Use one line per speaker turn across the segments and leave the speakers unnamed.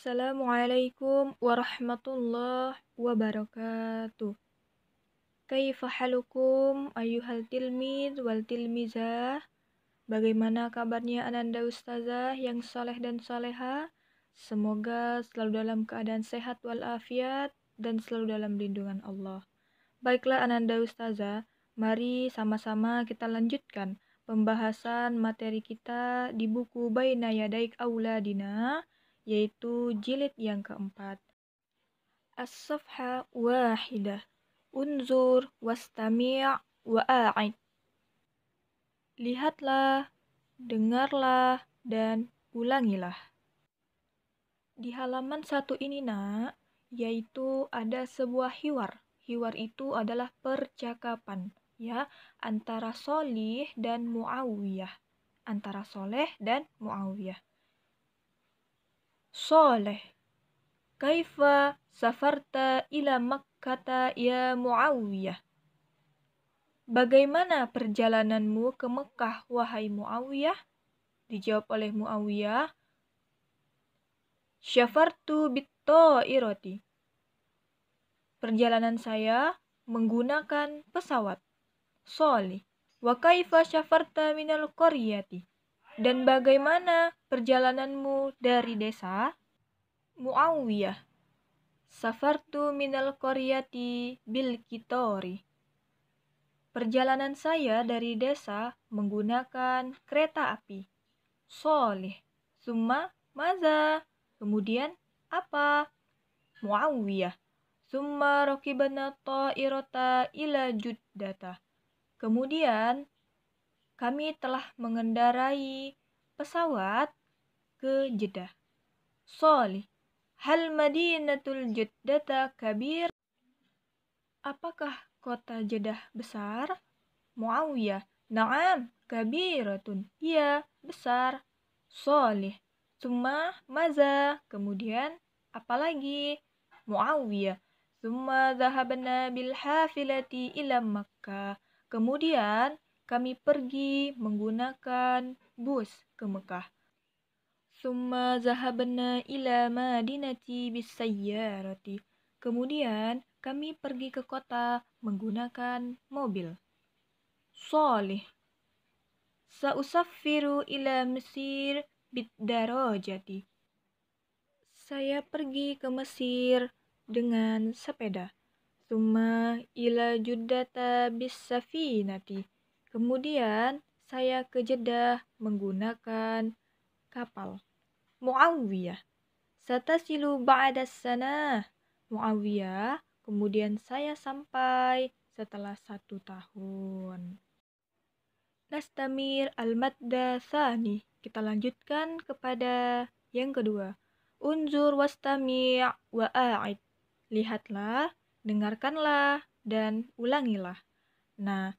Assalamualaikum warahmatullahi wabarakatuh. Kaifa halukum ayyuhal tilmid wal tilmizah? Bagaimana kabarnya ananda ustazah yang soleh dan soleha? Semoga selalu dalam keadaan sehat wal afiat dan selalu dalam lindungan Allah. Baiklah ananda ustazah, mari sama-sama kita lanjutkan pembahasan materi kita di buku Baina Yadaik Auladina. Dina yaitu jilid yang keempat. As-safha wahidah. Unzur wastami' wa'a'id. Lihatlah, dengarlah, dan ulangilah. Di halaman satu ini, nak, yaitu ada sebuah hiwar. Hiwar itu adalah percakapan, ya, antara Solih dan Muawiyah. Antara Soleh dan Muawiyah. Saleh. Kaifa safarta ila Makkata ya Muawiyah? Bagaimana perjalananmu ke Mekah, wahai Muawiyah? Dijawab oleh Muawiyah, Syafartu bitto iroti. Perjalanan saya menggunakan pesawat. Soli. Wa kaifa syafarta minal koryati? Dan bagaimana perjalananmu dari desa? Muawiyah Safartu minal koryati bil kitori. Perjalanan saya dari desa menggunakan kereta api. Soleh. Summa maza. Kemudian apa? Muawiyah. Summa rokibana ta'irota ila juddata. Kemudian kami telah mengendarai pesawat ke Jeddah. Solih, hal Madinatul Jeddah kabir? Apakah kota Jeddah besar? Muawiyah, na'am, kabiratun. Iya, besar. Solih, summa maza, kemudian apalagi? Muawiyah, summa zahabna bil hafilati ila Makkah. Kemudian kami pergi menggunakan bus ke Mekah. Summa zahabna ila madinati bisayyarati. Kemudian kami pergi ke kota menggunakan mobil. Solih. Sausafiru ila Mesir bidarojati. Saya pergi ke Mesir dengan sepeda. Summa ila juddata bisafinati. Kemudian saya ke Jeddah menggunakan kapal. Muawiyah. Satasilu ba'da sana. Muawiyah. Kemudian saya sampai setelah satu tahun. Nastamir al-madda sani. Kita lanjutkan kepada yang kedua. Unzur wastami' wa'a'id. Lihatlah, dengarkanlah, dan ulangilah. Nah,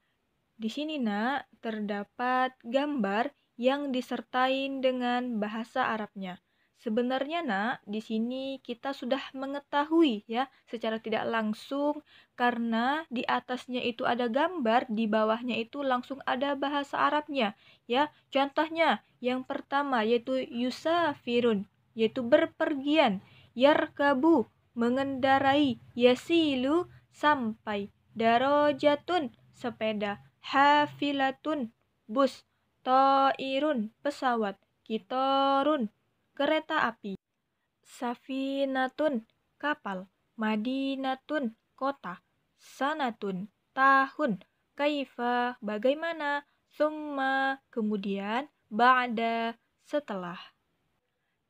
di sini, Nak, terdapat gambar yang disertai dengan bahasa Arabnya. Sebenarnya, Nak, di sini kita sudah mengetahui ya secara tidak langsung karena di atasnya itu ada gambar, di bawahnya itu langsung ada bahasa Arabnya ya. Contohnya yang pertama yaitu yusafirun, yaitu berpergian, yarkabu, mengendarai, yasilu sampai darojatun sepeda hafilatun bus toirun pesawat kitorun kereta api safinatun kapal madinatun kota sanatun tahun kaifa bagaimana summa kemudian ba'da setelah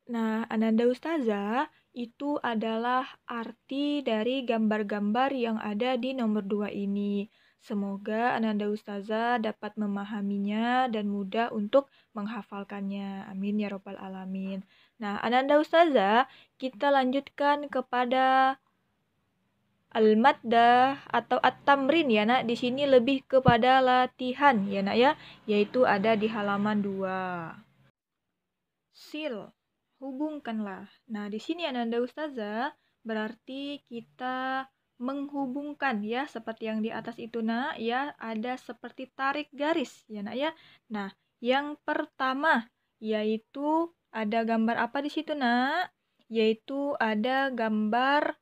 Nah, Ananda Ustazah, itu adalah arti dari gambar-gambar yang ada di nomor 2 ini. Semoga Ananda Ustazah dapat memahaminya dan mudah untuk menghafalkannya. Amin ya Rabbal 'Alamin. Nah, Ananda Ustazah, kita lanjutkan kepada al-maddah atau at-tamrin ya nak di sini lebih kepada latihan ya nak ya yaitu ada di halaman 2 sil hubungkanlah nah di sini ananda ustazah berarti kita menghubungkan ya seperti yang di atas itu nah ya ada seperti tarik garis ya nak ya nah yang pertama yaitu ada gambar apa di situ nak yaitu ada gambar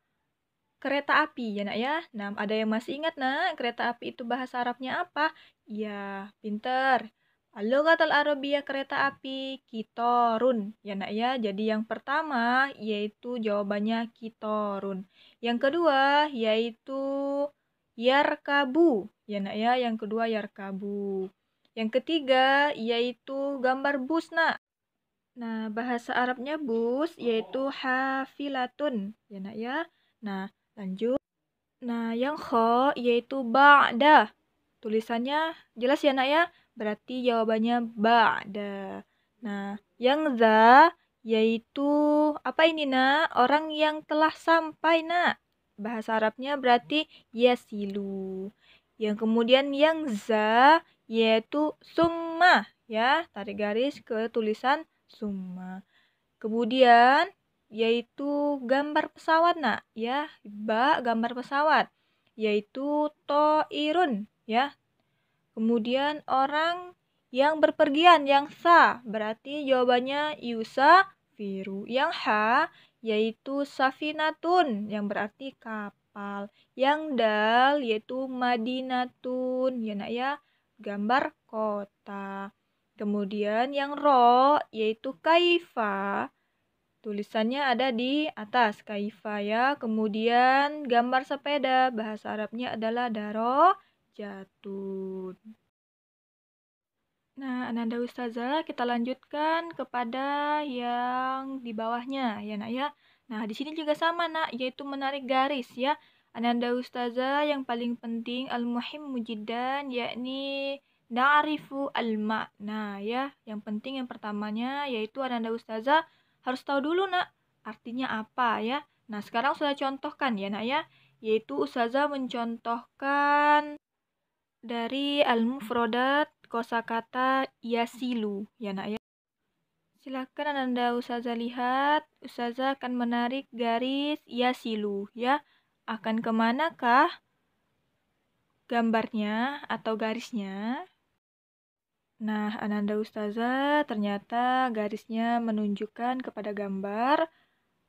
kereta api ya nak ya nah ada yang masih ingat nak kereta api itu bahasa Arabnya apa ya pinter al Gatal Arabia kereta api kitorun ya nak ya. Jadi yang pertama yaitu jawabannya kitorun. Yang kedua yaitu yarkabu. Ya nak ya, yang kedua yarkabu. Yang ketiga yaitu gambar bus nak. Nah, bahasa Arabnya bus yaitu hafilatun, ya nak ya. Nah, lanjut. Nah, yang kho yaitu ba'da. Tulisannya jelas ya nak ya? Berarti jawabannya ba'da. Nah, yang za yaitu apa ini, Nak? Orang yang telah sampai, Nak. Bahasa Arabnya berarti yasilu. Yang kemudian yang za yaitu summa ya, tarik garis ke tulisan summa. Kemudian yaitu gambar pesawat, Nak, ya. Ba gambar pesawat yaitu toirun ya. Kemudian orang yang berpergian yang sa berarti jawabannya yusa firu yang ha yaitu safinatun yang berarti kapal yang dal yaitu madinatun ya nak ya gambar kota kemudian yang ro yaitu kaifa tulisannya ada di atas kaifa ya kemudian gambar sepeda bahasa Arabnya adalah daro jatun Nah, Ananda Ustazah, kita lanjutkan kepada yang di bawahnya ya, Nak ya. Nah, di sini juga sama, Nak, yaitu menarik garis ya. Ananda Ustazah yang paling penting al-muhim mujidan yakni na'rifu al makna ya, yang penting yang pertamanya yaitu Ananda Ustazah harus tahu dulu, Nak, artinya apa ya. Nah, sekarang sudah contohkan ya, Nak ya, yaitu Ustazah mencontohkan dari al-mufrodat kosakata yasilu ya nak ya. Silahkan Anda Ustazah lihat, Ustazah akan menarik garis yasilu ya. Akan kemana kah gambarnya atau garisnya? Nah, Ananda Ustazah, ternyata garisnya menunjukkan kepada gambar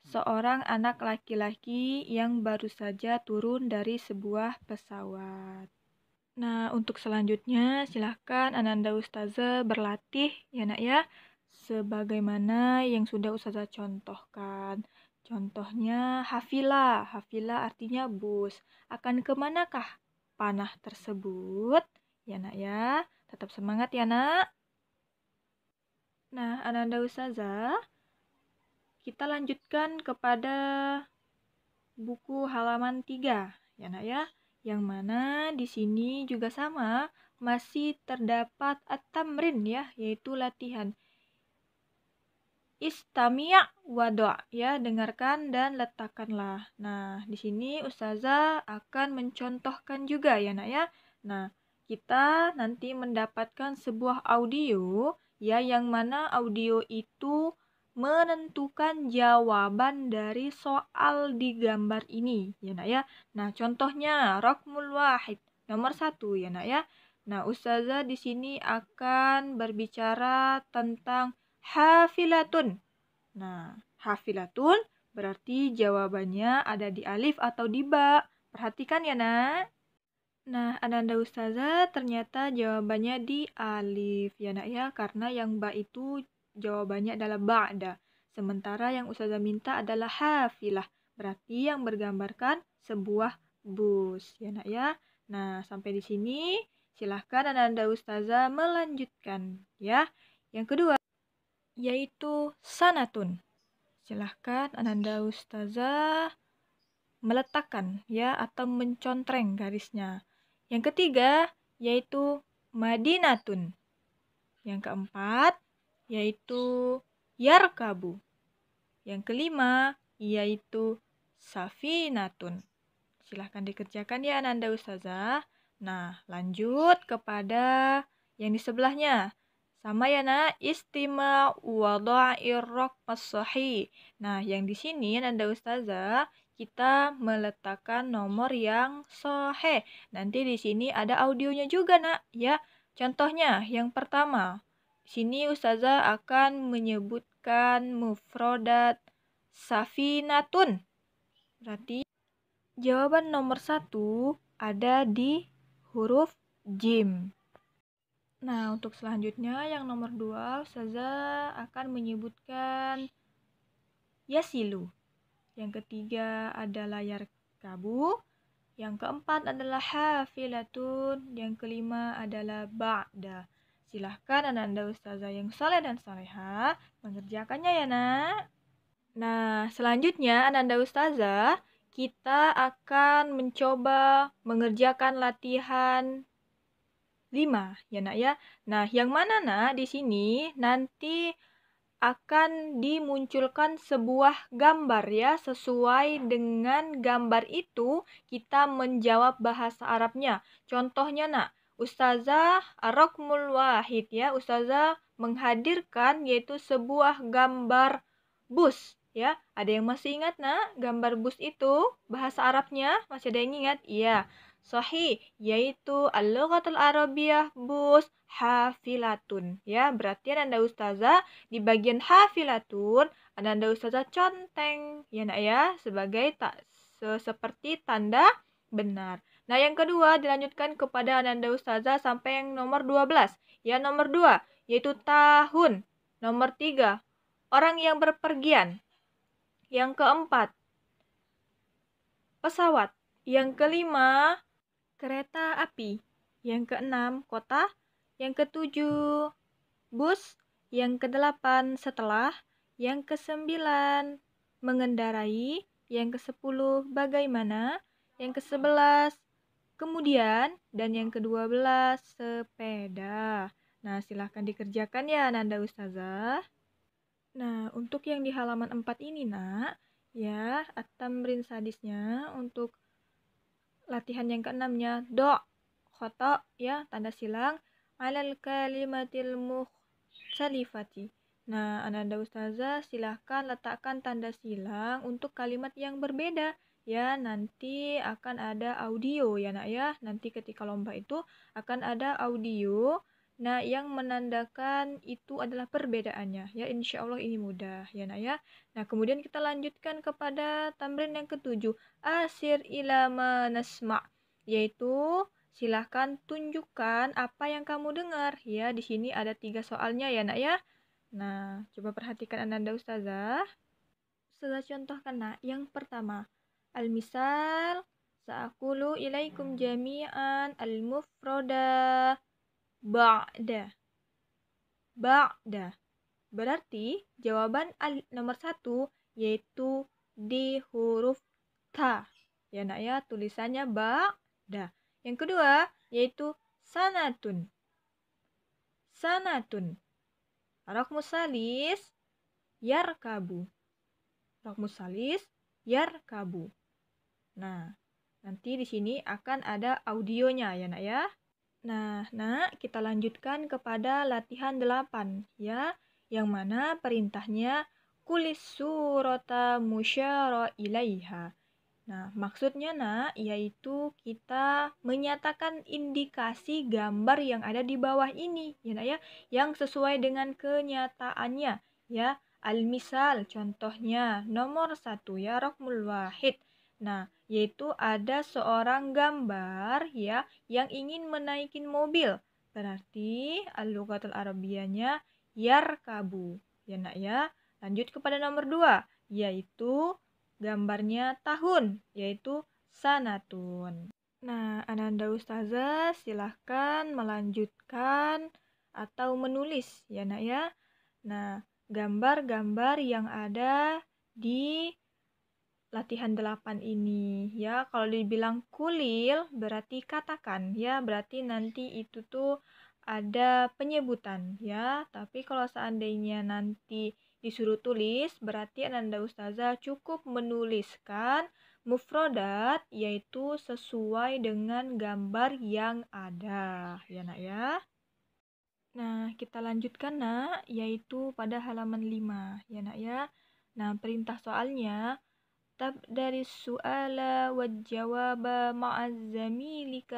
seorang anak laki-laki yang baru saja turun dari sebuah pesawat. Nah, untuk selanjutnya silahkan Ananda Ustazah berlatih ya nak ya, sebagaimana yang sudah Ustazah contohkan. Contohnya hafila, hafila artinya bus. Akan kemanakah panah tersebut? Ya nak ya, tetap semangat ya nak. Nah, Ananda Ustazah, kita lanjutkan kepada buku halaman 3 ya nak ya yang mana di sini juga sama masih terdapat atamrin ya yaitu latihan istamia wada ya dengarkan dan letakkanlah nah di sini ustazah akan mencontohkan juga ya nak ya nah kita nanti mendapatkan sebuah audio ya yang mana audio itu menentukan jawaban dari soal di gambar ini ya nak ya. Nah contohnya rokmul wahid nomor satu ya nak ya. Nah ustazah di sini akan berbicara tentang hafilatun. Nah hafilatun berarti jawabannya ada di alif atau di ba. Perhatikan ya nak. Nah, Ananda Ustazah ternyata jawabannya di alif ya nak ya karena yang ba itu Jawabannya adalah ba'da. Sementara yang ustazah minta adalah hafilah. Berarti yang bergambarkan sebuah bus. Ya nak ya. Nah, sampai di sini silahkan Anda ustazah melanjutkan ya. Yang kedua yaitu sanatun. Silahkan Ananda Ustazah meletakkan ya atau mencontreng garisnya. Yang ketiga yaitu madinatun. Yang keempat yaitu yarkabu. Yang kelima yaitu safinatun. Silahkan dikerjakan ya nanda Ustazah. Nah, lanjut kepada yang di sebelahnya. Sama ya nak, istima wada'ir masuhi. Nah, yang di sini Nanda Ustazah kita meletakkan nomor yang sohe. Nanti di sini ada audionya juga nak ya. Contohnya yang pertama Sini ustazah akan menyebutkan mufrodat safinatun. Berarti jawaban nomor satu ada di huruf jim. Nah, untuk selanjutnya yang nomor dua, Ustazah akan menyebutkan yasilu. Yang ketiga ada layar kabu. Yang keempat adalah hafilatun. Yang kelima adalah ba'da. Silahkan ananda ustazah yang soleh dan soleha mengerjakannya ya nak. Nah, selanjutnya ananda ustazah, kita akan mencoba mengerjakan latihan 5 ya nak ya. Nah, yang mana nak di sini nanti akan dimunculkan sebuah gambar ya sesuai dengan gambar itu kita menjawab bahasa Arabnya. Contohnya nak, Ustazah Arokmul Wahid ya, Ustazah menghadirkan yaitu sebuah gambar bus ya. Ada yang masih ingat nak gambar bus itu bahasa Arabnya? Masih ada yang ingat? Iya. sohi yaitu al-lughatul arabiyah bus hafilatun ya. Berarti Anda Ustazah di bagian hafilatun Anda Ustazah conteng ya nak ya sebagai tak seperti tanda benar. Nah, yang kedua dilanjutkan kepada Ananda Ustazah sampai yang nomor 12. Ya, nomor 2 yaitu tahun. Nomor 3 orang yang berpergian. Yang keempat pesawat. Yang kelima kereta api. Yang keenam kota. Yang ketujuh bus. Yang kedelapan setelah. Yang kesembilan mengendarai. Yang kesepuluh bagaimana. Yang kesebelas Kemudian, dan yang kedua belas, sepeda. Nah, silahkan dikerjakan ya Nanda Ustazah. Nah, untuk yang di halaman 4 ini, nak, ya, atamrin rin sadisnya untuk latihan yang keenamnya, do, khoto, ya, tanda silang, alal kalimatil salifati. Nah, Ananda Ustazah silahkan letakkan tanda silang untuk kalimat yang berbeda ya nanti akan ada audio ya nak ya nanti ketika lomba itu akan ada audio Nah, yang menandakan itu adalah perbedaannya. Ya, insya Allah ini mudah ya nak ya. Nah, kemudian kita lanjutkan kepada tamrin yang ketujuh. Asir ilama nasma. Yaitu, silahkan tunjukkan apa yang kamu dengar. Ya, di sini ada tiga soalnya ya nak ya. Nah, coba perhatikan Ananda Ustazah. Ustazah contohkan nak. Yang pertama, Al-misal Sa'akulu ilaikum jami'an al-mufroda ba'da. Ba'da. Berarti jawaban al nomor satu yaitu di huruf ta. Ya nak ya, tulisannya ba'da. Yang kedua yaitu sanatun. Sanatun. Rokmusalis yarkabu. rokmusalis yarkabu. Nah, nanti di sini akan ada audionya ya nak ya. Nah, nak kita lanjutkan kepada latihan 8 ya, yang mana perintahnya kulis surata musyara ilaiha. Nah, maksudnya nak yaitu kita menyatakan indikasi gambar yang ada di bawah ini ya nak ya, yang sesuai dengan kenyataannya ya. Al-misal contohnya nomor satu ya rokmul wahid. Nah, yaitu ada seorang gambar ya yang ingin menaikin mobil. Berarti al-lughatul arabianya yarkabu. Ya nak ya. Lanjut kepada nomor dua yaitu gambarnya tahun yaitu sanatun. Nah, Ananda Ustazah silahkan melanjutkan atau menulis ya nak ya. Nah, gambar-gambar yang ada di latihan 8 ini ya kalau dibilang kulil berarti katakan ya berarti nanti itu tuh ada penyebutan ya tapi kalau seandainya nanti disuruh tulis berarti ananda ustazah cukup menuliskan mufrodat yaitu sesuai dengan gambar yang ada ya nak ya nah kita lanjutkan nak yaitu pada halaman 5 ya nak ya nah perintah soalnya تبدل السؤال والجواب مع زميلك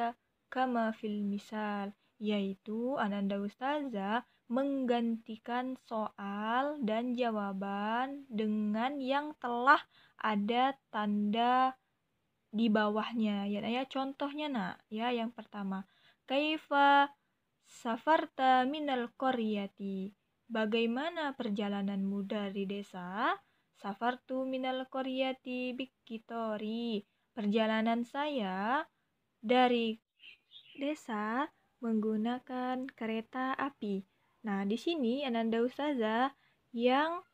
kama fil misal yaitu ananda ustazah menggantikan soal dan jawaban dengan yang telah ada tanda di bawahnya ya, ya contohnya nak ya yang pertama kaifa safarta minal koriati bagaimana perjalananmu dari desa Safartu minal koriyati bikitori. Perjalanan saya dari desa menggunakan kereta api. Nah, di sini Ananda Ustazah yang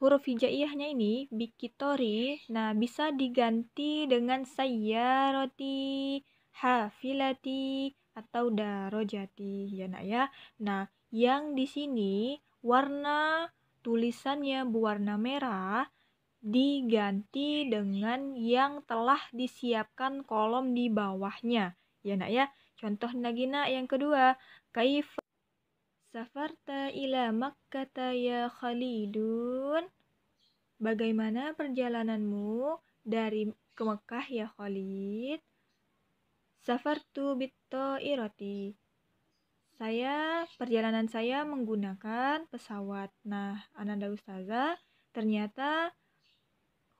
huruf hijaiyahnya ini bikitori. Nah, bisa diganti dengan saya roti hafilati atau darojati ya nak ya. Nah, yang di sini warna tulisannya berwarna merah diganti dengan yang telah disiapkan kolom di bawahnya. Ya nak ya. Contoh lagi nak yang kedua. Kaif safarta ila makkata ya Khalidun. Bagaimana perjalananmu dari ke Mekah ya Khalid? Safartu bitto irati saya perjalanan saya menggunakan pesawat. Nah, Ananda Ustazah, ternyata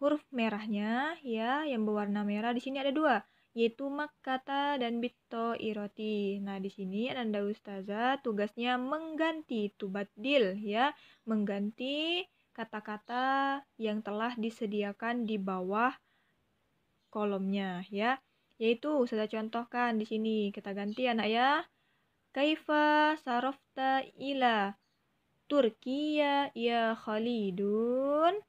huruf merahnya ya yang berwarna merah di sini ada dua, yaitu makata dan bitto iroti. Nah, di sini Ananda Ustazah tugasnya mengganti tubadil ya, mengganti kata-kata yang telah disediakan di bawah kolomnya ya. Yaitu sudah contohkan di sini kita ganti anak ya Kaifa sarofta ila Turkiya ya Khalidun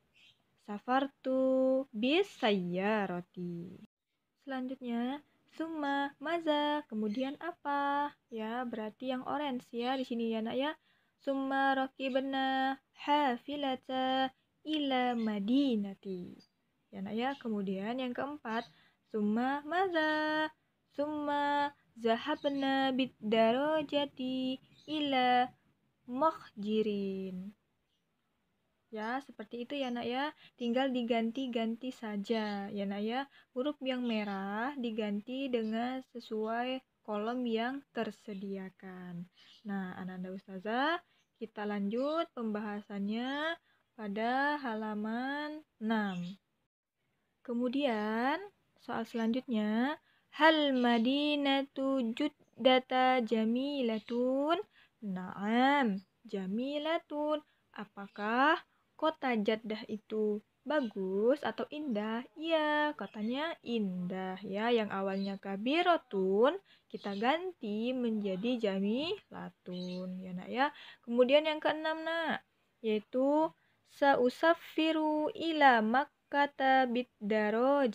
Safartu bis sayyarati Selanjutnya Summa, maza, kemudian apa? Ya, berarti yang orange ya di sini ya nak ya. Summa rakibna hafilata ila madinati. Ya nak ya, kemudian yang keempat. Summa maza, summa zahabna bidaro jati ila mohjirin ya seperti itu ya nak ya tinggal diganti-ganti saja ya nak ya huruf yang merah diganti dengan sesuai kolom yang tersediakan nah ananda ustazah kita lanjut pembahasannya pada halaman 6 kemudian soal selanjutnya Hal madinatu juddata jamilatun? Naam, jamilatun. Apakah kota Jeddah itu bagus atau indah? Iya, katanya indah ya. Yang awalnya kabirotun kita ganti menjadi jamilatun ya nak ya. Kemudian yang keenam nak yaitu sausafiru ila makkata bidarojati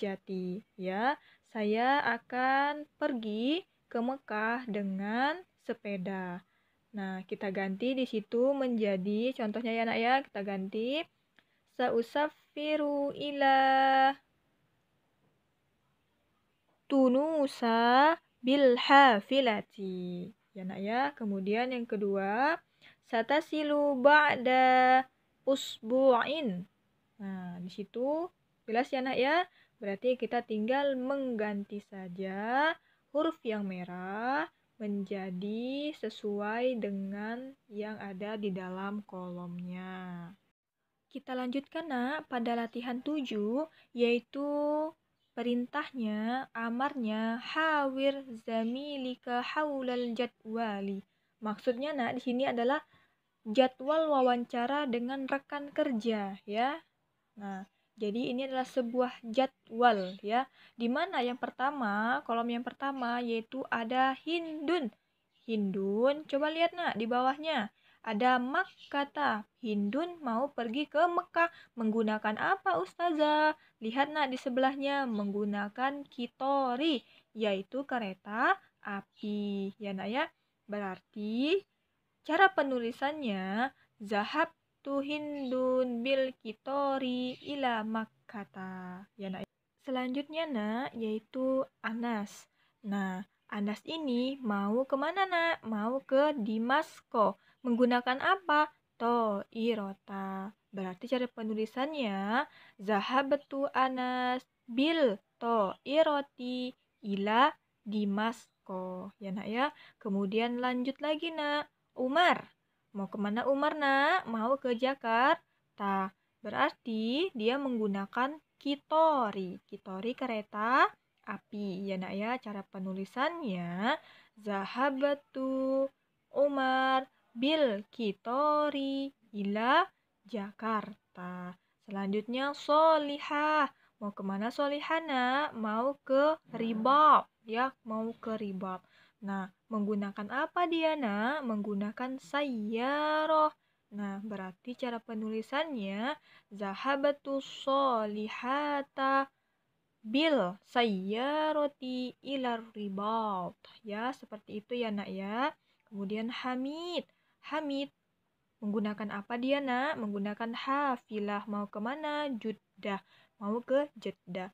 ya saya akan pergi ke Mekah dengan sepeda. Nah, kita ganti di situ menjadi contohnya ya nak ya, kita ganti sausafiru ila tunusa bil hafilati. Ya nak ya. Kemudian yang kedua, satasilu ba'da usbu'in. Nah, di situ jelas ya nak ya. Berarti kita tinggal mengganti saja huruf yang merah menjadi sesuai dengan yang ada di dalam kolomnya. Kita lanjutkan nak pada latihan 7 yaitu perintahnya, amarnya hawir zamilika haulal jadwali. Maksudnya nak di sini adalah jadwal wawancara dengan rekan kerja ya. Nah, jadi ini adalah sebuah jadwal ya, di mana yang pertama, kolom yang pertama yaitu ada Hindun. Hindun, coba lihat nak di bawahnya. Ada mak kata, Hindun mau pergi ke Mekah menggunakan apa Ustazah? Lihat nak di sebelahnya menggunakan kitori, yaitu kereta api. Ya nak ya, berarti cara penulisannya Zahab tu Hindun bil kitori ila makata. Ya, nak. Selanjutnya nak yaitu Anas. Nah, Anas ini mau kemana nak? Mau ke Dimasko. Menggunakan apa? To irota. Berarti cara penulisannya Zahabtu Anas bil to iroti ila Dimasko. Ya nak ya. Kemudian lanjut lagi nak. Umar Mau kemana Umar nak? Mau ke Jakarta. Berarti dia menggunakan kitori. Kitori kereta api. Ya nak ya, cara penulisannya Zahabatu Umar bil kitori ila Jakarta. Selanjutnya solihah. Mau kemana solihana? Mau ke ribab. Ya, mau ke ribab. Nah, Menggunakan apa dia, nak? Menggunakan sayyaroh. Nah, berarti cara penulisannya zahabatu solihata bil sayyaroti ilar ribaut. Ya, seperti itu ya, nak ya. Kemudian Hamid. Hamid menggunakan apa dia, nak? Menggunakan hafilah. Mau kemana? Juddah. Mau ke Jeddah.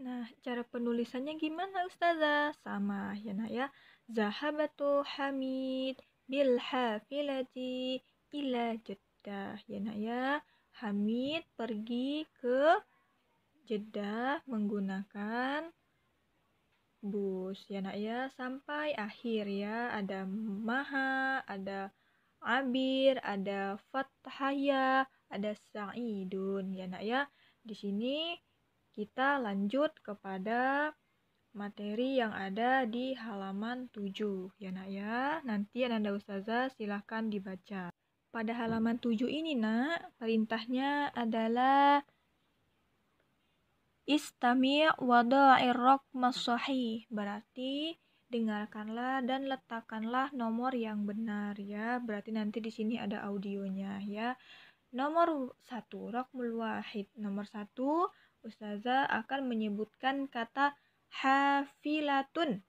Nah, cara penulisannya gimana Ustazah? Sama ya nak ya. Zahabatu Hamid bil hafilati ila Jeddah. Ya nak ya. Hamid pergi ke Jeddah menggunakan bus ya nak ya sampai akhir ya ada maha ada abir ada fathaya ada sa'idun ya nak ya di sini kita lanjut kepada materi yang ada di halaman 7 ya nak ya. Nanti Ananda Ustazah silahkan dibaca. Pada halaman 7 ini nak, perintahnya adalah Istami' wada'ir raqmas sahih berarti dengarkanlah dan letakkanlah nomor yang benar ya. Berarti nanti di sini ada audionya ya. Nomor 1 raqmul wahid. Nomor satu ustazah akan menyebutkan kata hafilatun.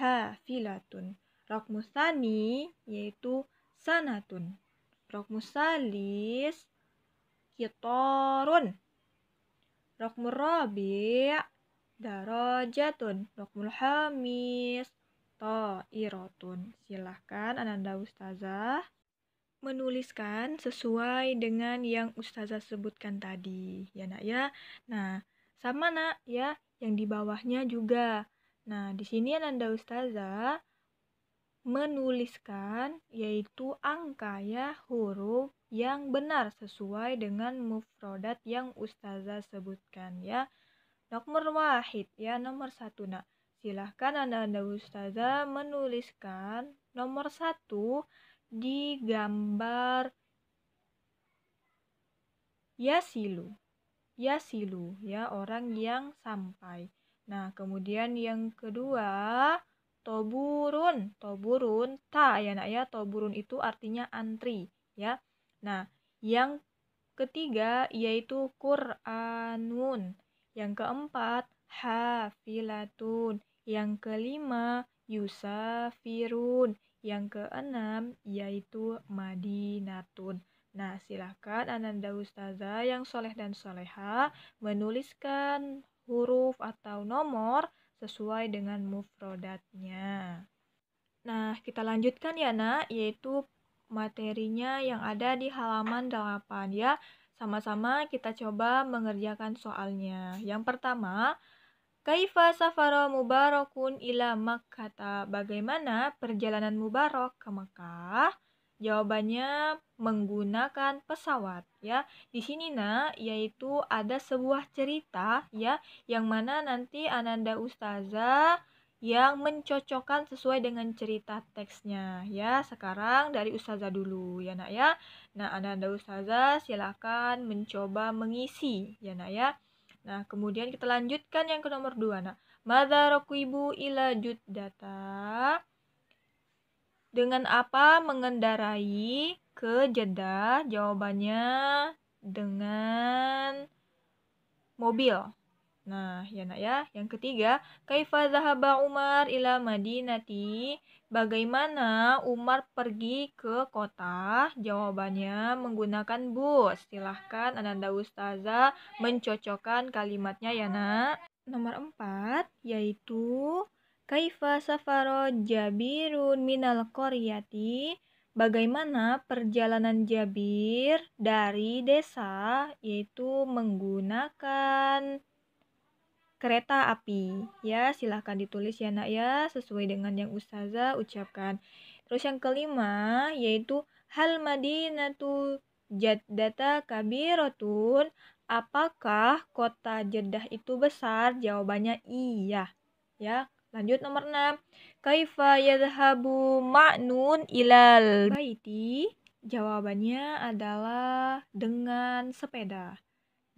Hafilatun. Rokmusani yaitu sanatun. Rokmusalis kitorun. Rokmur darajatun. Rokmulhamis hamis Silahkan ananda ustazah menuliskan sesuai dengan yang ustazah sebutkan tadi ya nak ya nah sama nak ya yang di bawahnya juga nah di sini anda ustazah menuliskan yaitu angka ya huruf yang benar sesuai dengan mufrodat yang ustazah sebutkan ya nomor wahid ya nomor satu nak silahkan anda anda ustazah menuliskan nomor satu di gambar yasilu. Yasilu ya orang yang sampai. Nah, kemudian yang kedua toburun. Toburun ta ya nak ya. Toburun itu artinya antri ya. Nah, yang ketiga yaitu Quranun. Yang keempat hafilatun. Yang kelima yusafirun. Yang keenam yaitu Madinatun. Nah, silahkan Ananda Ustazah yang soleh dan soleha menuliskan huruf atau nomor sesuai dengan mufrodatnya. Nah, kita lanjutkan ya nak, yaitu materinya yang ada di halaman 8 ya. Sama-sama kita coba mengerjakan soalnya. Yang pertama, Kaifa safaro mubarakun ila Makkah. Bagaimana perjalanan mubarak ke Mekah? Jawabannya menggunakan pesawat ya. Di sini nah yaitu ada sebuah cerita ya yang mana nanti Ananda Ustazah yang mencocokkan sesuai dengan cerita teksnya ya. Sekarang dari Ustazah dulu ya Nak ya. Nah, Ananda Ustazah silakan mencoba mengisi ya Nak ya. Nah, kemudian kita lanjutkan yang ke nomor 2. Nah, madza rakibu ila data Dengan apa mengendarai ke Jeddah? Jawabannya dengan mobil. Nah, ya nak ya. Yang ketiga, kaifa zahaba Umar ila Madinati? Bagaimana Umar pergi ke kota? Jawabannya menggunakan bus. Silahkan Ananda Ustazah mencocokkan kalimatnya ya nak. Nomor empat, yaitu kaifa safaro jabirun minal koryati? Bagaimana perjalanan Jabir dari desa yaitu menggunakan kereta api. Ya, silahkan ditulis ya nak ya, sesuai dengan yang ustazah ucapkan. Terus yang kelima, yaitu hal madinatu jaddata kabirotun Apakah kota Jeddah itu besar? Jawabannya iya. Ya, lanjut nomor 6. Kaifa yadhabu ma'nun ilal baiti? Jawabannya adalah dengan sepeda.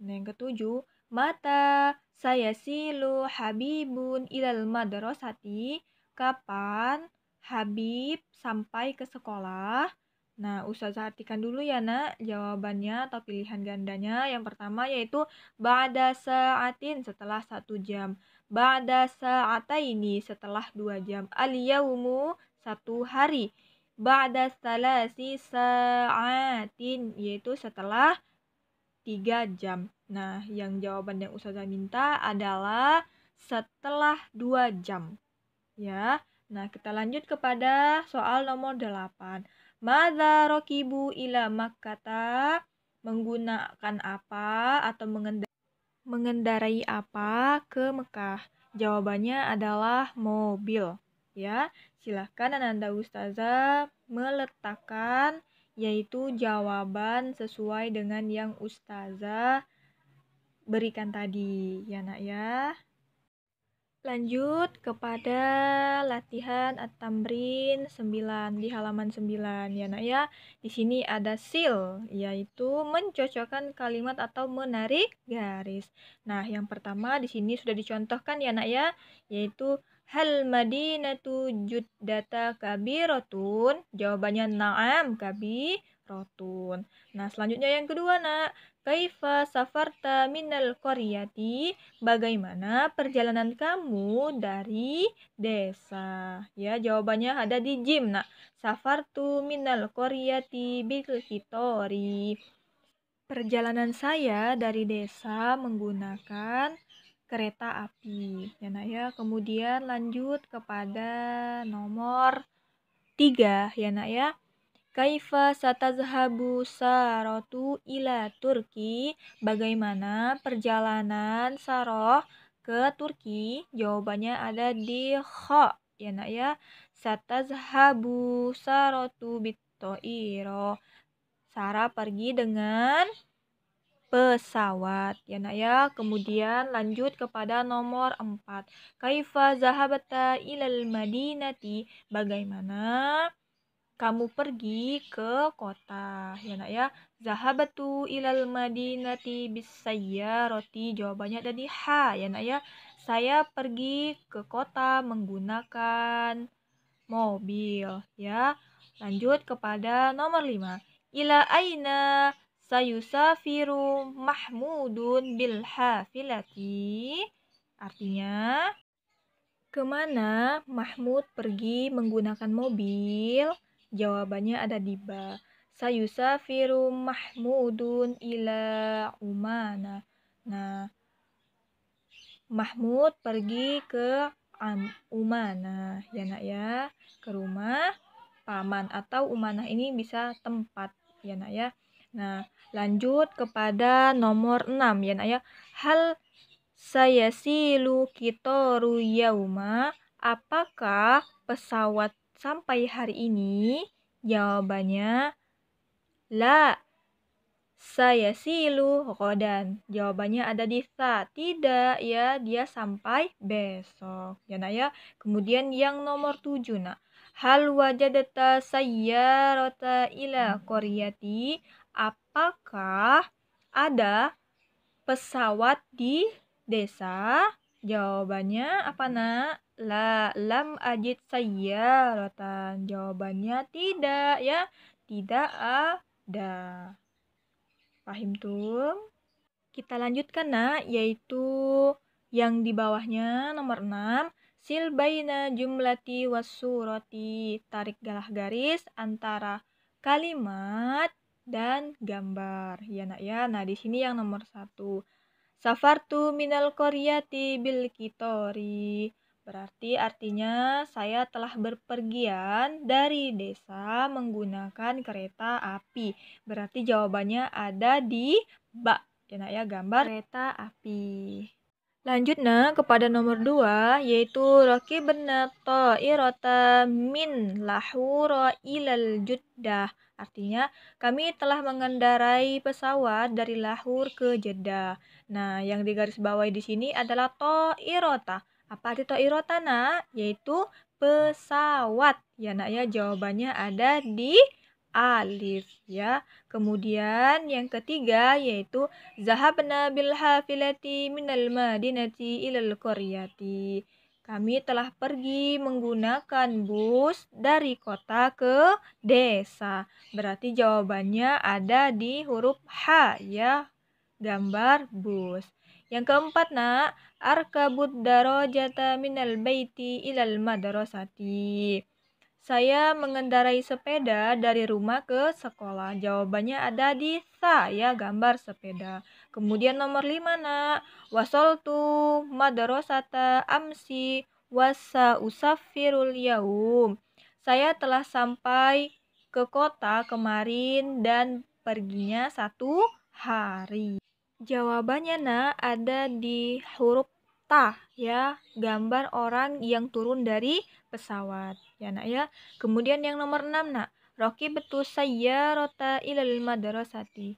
Nah, yang ketujuh, mata saya silu Habibun ilal madrasati. Kapan Habib sampai ke sekolah? Nah, usaha artikan dulu ya, Nak, jawabannya atau pilihan gandanya. Yang pertama yaitu ba'da sa'atin setelah satu jam. Ba'da ini setelah dua jam. Al-yaumu satu hari. Ba'da salasi sa'atin yaitu setelah tiga jam. Nah, yang jawaban yang Ustazah minta adalah setelah 2 jam. Ya. Nah, kita lanjut kepada soal nomor 8. Madza rakibu ila Makkata? Menggunakan apa atau mengendarai apa ke Mekah? Jawabannya adalah mobil. Ya, silahkan Ananda Ustazah meletakkan yaitu jawaban sesuai dengan yang Ustazah berikan tadi ya nak ya. Lanjut kepada latihan at-tamrin 9 di halaman 9 ya nak ya. Di sini ada sil yaitu mencocokkan kalimat atau menarik garis. Nah, yang pertama di sini sudah dicontohkan ya nak ya yaitu Hal madinatu juddata kabirotun? Jawabannya na'am rotun Nah, selanjutnya yang kedua, Nak. Kaifa safarta minal koriati Bagaimana perjalanan kamu dari desa? Ya, jawabannya ada di jim. Nah, safartu minal koriati bil kitori. Perjalanan saya dari desa menggunakan kereta api. Ya, nak ya. Kemudian lanjut kepada nomor 3 ya, Nak ya. Kaifa satazhabu sarotu ila Turki? Bagaimana perjalanan saroh ke Turki? Jawabannya ada di kho ya nak ya. Satazhabu sarotu bitoiro. Sarah pergi dengan pesawat ya nak ya kemudian lanjut kepada nomor 4 kaifa zahabata ilal madinati bagaimana kamu pergi ke kota ya nak ya zahabatu ilal madinati bisaya roti jawabannya tadi h ya nak ya saya pergi ke kota menggunakan mobil ya lanjut kepada nomor lima. ila aina sayusafiru mahmudun bil hafilati artinya kemana Mahmud pergi menggunakan mobil Jawabannya ada di ba. Sayusafiru Mahmudun ila Umana. Nah, Mahmud pergi ke Umana ya nak ya ke rumah paman atau Umana ini bisa tempat ya nak ya. Nah, lanjut kepada nomor 6 ya nak ya. Hal saya silu kitoru yauma apakah pesawat sampai hari ini? Jawabannya la. Saya silu kodan. Jawabannya ada di sa. Tidak ya, dia sampai besok. Ya nah ya. Kemudian yang nomor tujuh nak Hal wajadata rota ila koriati Apakah ada pesawat di desa? Jawabannya apa nak? La lam saya rotan Jawabannya tidak ya. Tidak ada. Pahim tuh? Kita lanjutkan nak yaitu yang di bawahnya nomor 6 silbaina baina jumlati wasurati tarik galah garis antara kalimat dan gambar ya nak ya nah di sini yang nomor satu Safartu minal koriati bil kitori. Berarti artinya saya telah berpergian dari desa menggunakan kereta api. Berarti jawabannya ada di bak. Ya, ya gambar kereta api. Lanjutnya kepada nomor 2 yaitu benato irota min lahura ilal juddah. Artinya kami telah mengendarai pesawat dari Lahur ke Jeddah. Nah, yang digarisbawahi di sini adalah to irota Apa arti to irota Nak? Yaitu pesawat. Ya, Nak ya, jawabannya ada di alif ya. Kemudian yang ketiga yaitu zahabna bil hafilati minal madinati ilal qaryati. Kami telah pergi menggunakan bus dari kota ke desa. Berarti jawabannya ada di huruf H ya. Gambar bus. Yang keempat nak, arkabud darojata minal baiti ilal madrasati saya mengendarai sepeda dari rumah ke sekolah. Jawabannya ada di saya gambar sepeda. Kemudian nomor lima nak. wasol tu madarosata amsi wasa usafirul yaum. Saya telah sampai ke kota kemarin dan perginya satu hari. Jawabannya nak ada di huruf ta ya, gambar orang yang turun dari pesawat. Ya nak ya. Kemudian yang nomor 6 nak. Rocky betul saya rota ilal darosati.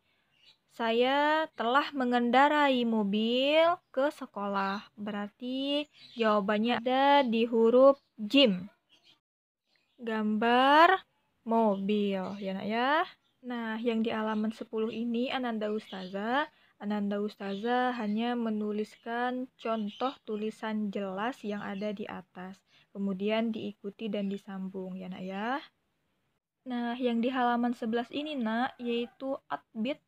Saya telah mengendarai mobil ke sekolah. Berarti jawabannya ada di huruf jim. Gambar mobil ya nak ya. Nah, yang di alaman 10 ini Ananda Ustazah Ananda Ustazah hanya menuliskan contoh tulisan jelas yang ada di atas. Kemudian diikuti dan disambung ya nak ya. Nah, yang di halaman 11 ini nak yaitu atbit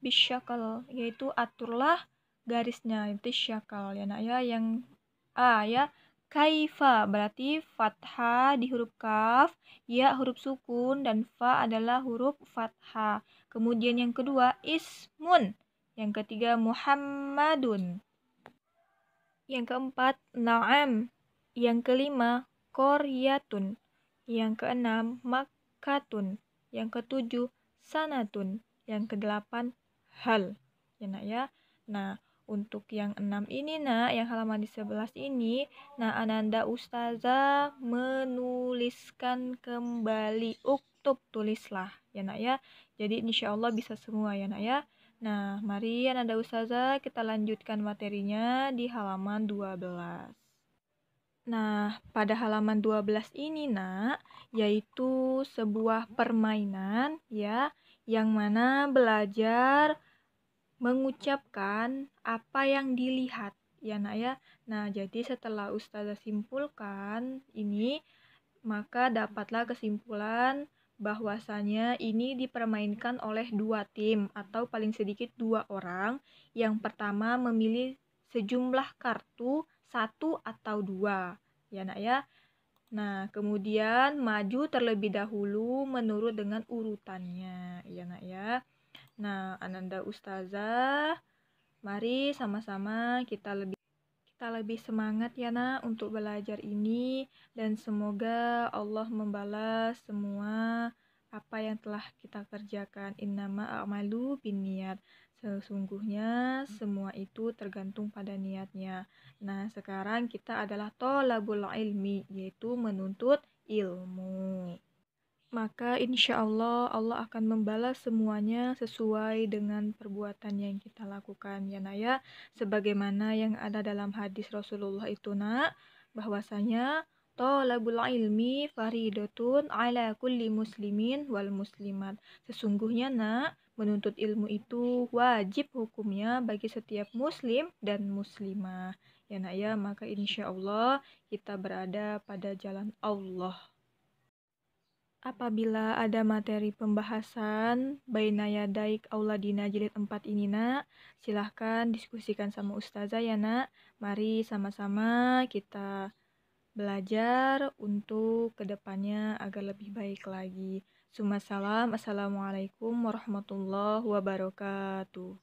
bisyakal yaitu aturlah garisnya itu syakal ya nak ya yang a ah, ya kaifa berarti fathah di huruf kaf, ya huruf sukun dan fa adalah huruf fathah. Kemudian yang kedua ismun, yang ketiga Muhammadun. Yang keempat na'am yang kelima koryatun, yang keenam makatun. yang ketujuh sanatun, yang kedelapan hal. Ya nak ya. Nah, untuk yang enam ini nak, yang halaman di sebelas ini, nah Ananda Ustazah menuliskan kembali uktub tulislah ya nak ya. Jadi insya Allah bisa semua ya nak ya. Nah, mari Ananda Ustazah kita lanjutkan materinya di halaman 12. Nah, pada halaman 12 ini, Nak, yaitu sebuah permainan ya, yang mana belajar mengucapkan apa yang dilihat, ya, Nak ya. Nah, jadi setelah Ustazah simpulkan ini, maka dapatlah kesimpulan bahwasanya ini dipermainkan oleh dua tim atau paling sedikit dua orang. Yang pertama memilih sejumlah kartu satu atau dua ya nak ya nah kemudian maju terlebih dahulu menurut dengan urutannya ya nak ya nah ananda ustazah mari sama-sama kita lebih kita lebih semangat ya nak untuk belajar ini dan semoga Allah membalas semua apa yang telah kita kerjakan. Innama a'malu binniat. Sesungguhnya semua itu tergantung pada niatnya. Nah, sekarang kita adalah tolabul ilmi, yaitu menuntut ilmu. Maka insya Allah Allah akan membalas semuanya sesuai dengan perbuatan yang kita lakukan ya Naya sebagaimana yang ada dalam hadis Rasulullah itu nak bahwasanya Talabul ilmi faridotun ala kulli muslimin wal muslimat. Sesungguhnya nak, menuntut ilmu itu wajib hukumnya bagi setiap muslim dan muslimah. Ya nak ya, maka insya Allah kita berada pada jalan Allah. Apabila ada materi pembahasan Bainaya Daik Auladina Jilid 4 ini nak, silahkan diskusikan sama Ustazah ya nak. Mari sama-sama kita belajar untuk kedepannya agar lebih baik lagi. Suma assalamualaikum warahmatullahi wabarakatuh.